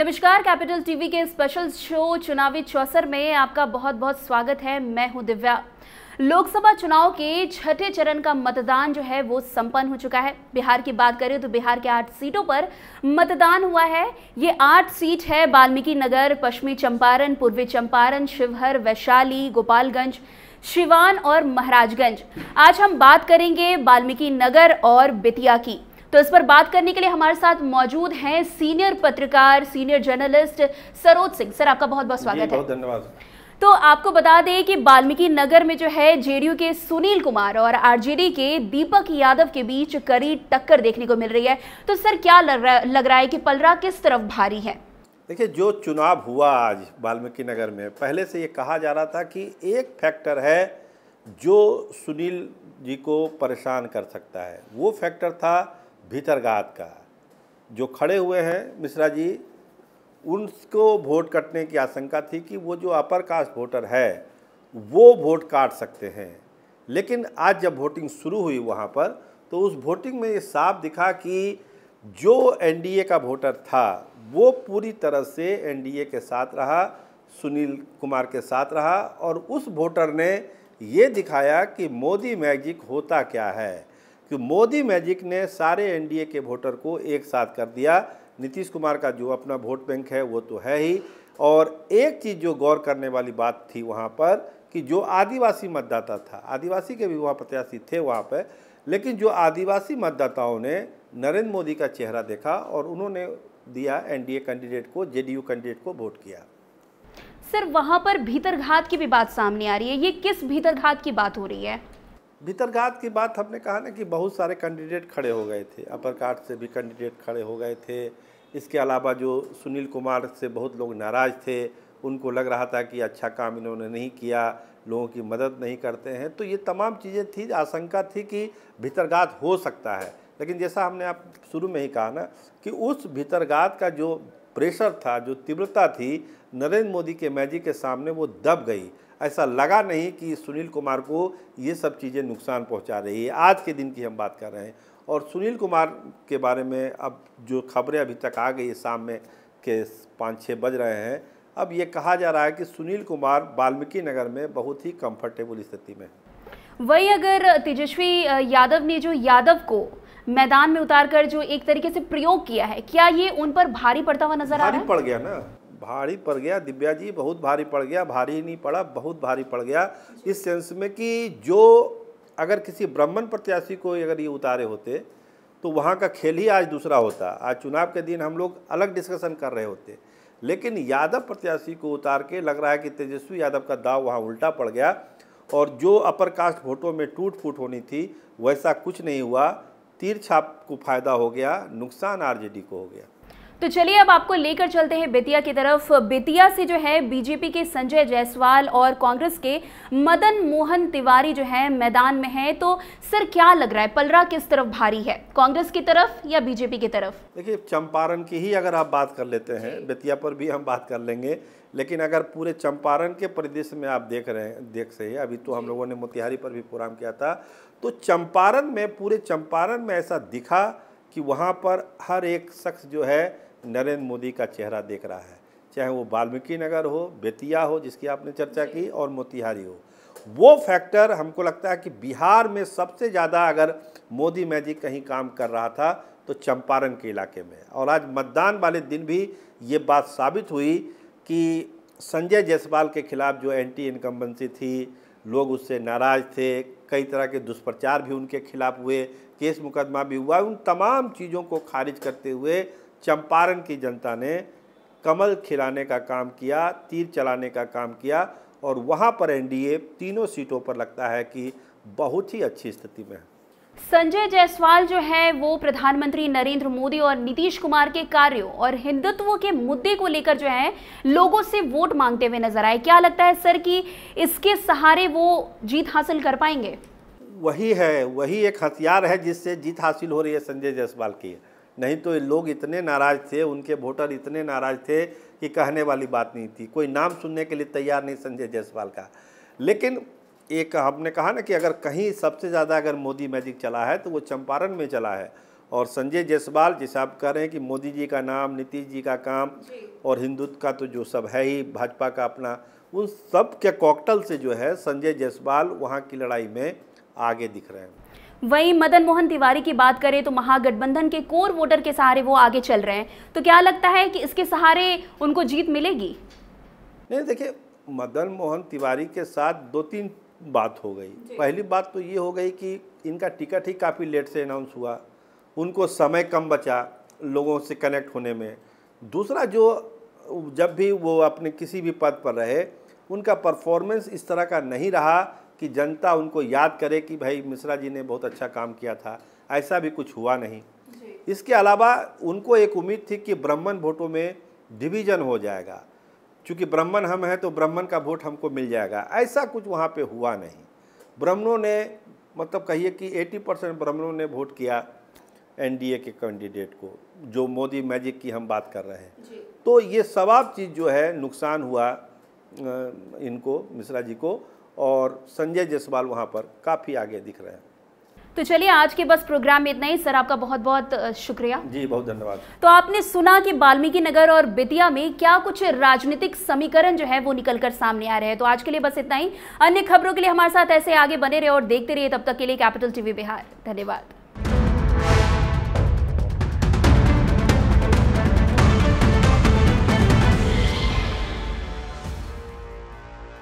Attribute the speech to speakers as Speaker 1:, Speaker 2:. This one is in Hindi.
Speaker 1: नमस्कार कैपिटल टीवी के स्पेशल शो चुनावी चौसर में आपका बहुत बहुत स्वागत है मैं हूं दिव्या लोकसभा चुनाव के छठे चरण का मतदान जो है वो संपन्न हो चुका है बिहार की बात करें तो बिहार के आठ सीटों पर मतदान हुआ है ये आठ सीट है वाल्मीकि नगर पश्चिमी चंपारण पूर्वी चंपारण शिवहर वैशाली गोपालगंज शिवान और महाराजगंज आज हम बात करेंगे वाल्मीकि नगर और बेतिया की तो इस पर बात करने के लिए हमारे साथ मौजूद हैं सीनियर पत्रकार senior journalist Saroj Singh sir आपका बहुत बहुत स्वागत है धन्यवाद तो आपको बता दें कि वाल्मीकि नगर में जो है जेडीयू के सुनील कुमार और आरजेडी के दीपक यादव के बीच कड़ी टक्कर देखने को मिल रही है तो सर क्या लग रहा लग रहा है कि पलरा किस तरफ भारी है
Speaker 2: देखिए जो चुनाव हुआ आज वाल्मीकि नगर में पहले से ये कहा जा रहा था कि एक फैक्टर है जो सुनील जी को परेशान कर सकता है वो फैक्टर था भीतरघात का जो खड़े हुए हैं मिश्रा जी उनको वोट कटने की आशंका थी कि वो जो अपर कास्ट वोटर है वो वोट काट सकते हैं लेकिन आज जब वोटिंग शुरू हुई वहाँ पर तो उस वोटिंग में ये साफ दिखा कि जो एनडीए का वोटर था वो पूरी तरह से एनडीए के साथ रहा सुनील कुमार के साथ रहा और उस वोटर ने ये दिखाया कि मोदी मैजिक होता क्या है कि मोदी मैजिक ने सारे एनडीए के वोटर को एक साथ कर दिया नीतीश कुमार का जो अपना वोट बैंक है वो तो है ही और एक चीज़ जो गौर करने वाली बात थी वहाँ पर कि जो आदिवासी मतदाता था आदिवासी के भी वहाँ प्रत्याशी थे वहाँ पर लेकिन जो आदिवासी मतदाताओं ने नरेंद्र मोदी का चेहरा देखा और उन्होंने दिया एनडीए कैंडिडेट को जेडीयू कैंडिडेट को वोट किया
Speaker 1: सर वहाँ पर भीतरघात की भी बात सामने आ रही है ये किस भीतरघात की बात हो रही है
Speaker 2: भीतरघात की बात हमने कहा ना कि बहुत सारे कैंडिडेट खड़े हो गए थे अपर कार्ड से भी कैंडिडेट खड़े हो गए थे इसके अलावा जो सुनील कुमार से बहुत लोग नाराज़ थे उनको लग रहा था कि अच्छा काम इन्होंने नहीं किया लोगों की मदद नहीं करते हैं तो ये तमाम चीज़ें थी आशंका थी कि भीतरघात हो सकता है लेकिन जैसा हमने आप शुरू में ही कहा ना कि उस भीतरघात का जो प्रेशर था जो तीव्रता थी नरेंद्र मोदी के मैजिक के सामने वो दब गई ऐसा लगा नहीं कि सुनील कुमार को ये सब चीज़ें नुकसान पहुंचा रही है आज के दिन की हम बात कर रहे हैं और सुनील कुमार के बारे में अब जो खबरें अभी तक आ गई शाम में के पाँच छः बज रहे हैं अब ये कहा जा रहा है कि सुनील कुमार वाल्मीकि नगर में बहुत ही कम्फर्टेबल स्थिति में है
Speaker 1: वही अगर तेजस्वी यादव ने जो यादव को मैदान में उतारकर जो एक तरीके से प्रयोग किया है क्या ये उन पर भारी पड़ता हुआ नजर आ रहा है भारी पड़ गया
Speaker 2: ना भारी पड़ गया दिव्या जी बहुत भारी पड़ गया भारी नहीं पड़ा बहुत भारी पड़ गया इस सेंस में कि जो अगर किसी ब्राह्मण प्रत्याशी को अगर ये उतारे होते तो वहाँ का खेल ही आज दूसरा होता आज चुनाव के दिन हम लोग अलग डिस्कशन कर रहे होते लेकिन यादव प्रत्याशी को उतार के लग रहा है कि तेजस्वी यादव का दाव वहाँ उल्टा पड़ गया और जो अपर कास्ट वोटों में टूट फूट होनी थी वैसा कुछ नहीं हुआ तीर छाप को फायदा हो गया नुकसान आरजेडी को हो गया
Speaker 1: तो चलिए अब आपको लेकर चलते हैं बेतिया की तरफ बेतिया से जो है बीजेपी के संजय जायसवाल और कांग्रेस के मदन मोहन तिवारी जो है मैदान में है तो सर क्या लग रहा है पलरा किस तरफ भारी है कांग्रेस की तरफ या बीजेपी की तरफ
Speaker 2: देखिए चंपारण की ही अगर आप बात कर लेते हैं बेतिया पर भी हम बात कर लेंगे लेकिन अगर पूरे चंपारण के परिदृश्य में आप देख रहे हैं देख सही अभी तो हम लोगों ने मोतिहारी पर भी प्रोग्राम किया था तो चंपारण में पूरे चंपारण में ऐसा दिखा कि वहाँ पर हर एक शख्स जो है नरेंद्र मोदी का चेहरा देख रहा है चाहे वो वाल्मीकि नगर हो बेतिया हो जिसकी आपने चर्चा की और मोतिहारी हो वो फैक्टर हमको लगता है कि बिहार में सबसे ज़्यादा अगर मोदी मैजिक कहीं काम कर रहा था तो चंपारण के इलाके में और आज मतदान वाले दिन भी ये बात साबित हुई कि संजय जायसवाल के खिलाफ जो एंटी इनकम्बेंसी थी लोग उससे नाराज़ थे कई तरह के दुष्प्रचार भी उनके खिलाफ हुए केस मुकदमा भी हुआ उन तमाम चीज़ों को खारिज करते हुए चंपारण की जनता ने कमल खिलाने का काम किया तीर चलाने का काम किया और वहाँ पर एनडीए तीनों सीटों पर लगता है कि बहुत ही अच्छी स्थिति में है
Speaker 1: संजय जायसवाल जो है वो प्रधानमंत्री नरेंद्र मोदी और नीतीश कुमार के कार्यों और हिंदुत्व के मुद्दे को लेकर जो है लोगों से वोट मांगते हुए नजर आए क्या लगता है सर कि इसके सहारे वो जीत हासिल कर पाएंगे
Speaker 2: वही है वही एक हथियार है जिससे जीत हासिल हो रही है संजय जायसवाल की नहीं तो लोग इतने नाराज़ थे उनके वोटर इतने नाराज़ थे कि कहने वाली बात नहीं थी कोई नाम सुनने के लिए तैयार नहीं संजय जायसवाल का लेकिन एक हमने कहा ना कि अगर कहीं सबसे ज़्यादा अगर मोदी मैजिक चला है तो वो चंपारण में चला है और संजय जायसवाल जैसे आप कह रहे हैं कि मोदी जी का नाम नीतीश जी का काम और हिंदुत्व का तो जो सब है ही भाजपा का अपना उन सब के कॉकटल से जो है संजय जयसवाल वहाँ की लड़ाई में आगे दिख रहे हैं
Speaker 1: वहीं मदन मोहन तिवारी की बात करें तो महागठबंधन के कोर वोटर के सहारे वो आगे चल रहे हैं तो क्या लगता है कि इसके सहारे उनको जीत मिलेगी
Speaker 2: नहीं देखिए मदन मोहन तिवारी के साथ दो तीन बात हो गई पहली बात तो ये हो गई कि इनका टिकट ही काफ़ी लेट से अनाउंस हुआ उनको समय कम बचा लोगों से कनेक्ट होने में दूसरा जो जब भी वो अपने किसी भी पद पर रहे उनका परफॉर्मेंस इस तरह का नहीं रहा कि जनता उनको याद करे कि भाई मिश्रा जी ने बहुत अच्छा काम किया था ऐसा भी कुछ हुआ नहीं इसके अलावा उनको एक उम्मीद थी कि ब्राह्मण वोटों में डिवीज़न हो जाएगा क्योंकि ब्राह्मण हम हैं तो ब्राह्मण का वोट हमको मिल जाएगा ऐसा कुछ वहाँ पे हुआ नहीं ब्राह्मणों ने मतलब कहिए कि 80 परसेंट ब्राह्मणों ने वोट किया एनडीए के कैंडिडेट को जो मोदी मैजिक की हम बात कर रहे हैं तो ये सवाब चीज़ जो है नुकसान हुआ इनको मिश्रा जी को और संजय जायसवाल वहाँ पर काफ़ी आगे दिख रहे हैं
Speaker 1: तो चलिए आज के बस प्रोग्राम में इतना ही सर आपका बहुत बहुत शुक्रिया
Speaker 2: जी बहुत धन्यवाद
Speaker 1: तो आपने सुना कि वाल्मीकि नगर और बेतिया में क्या कुछ राजनीतिक समीकरण जो है वो निकलकर सामने आ रहे हैं तो आज के लिए बस इतना ही अन्य खबरों के लिए हमारे साथ ऐसे आगे बने रहे और देखते रहिए तब तक के लिए कैपिटल टीवी बिहार धन्यवाद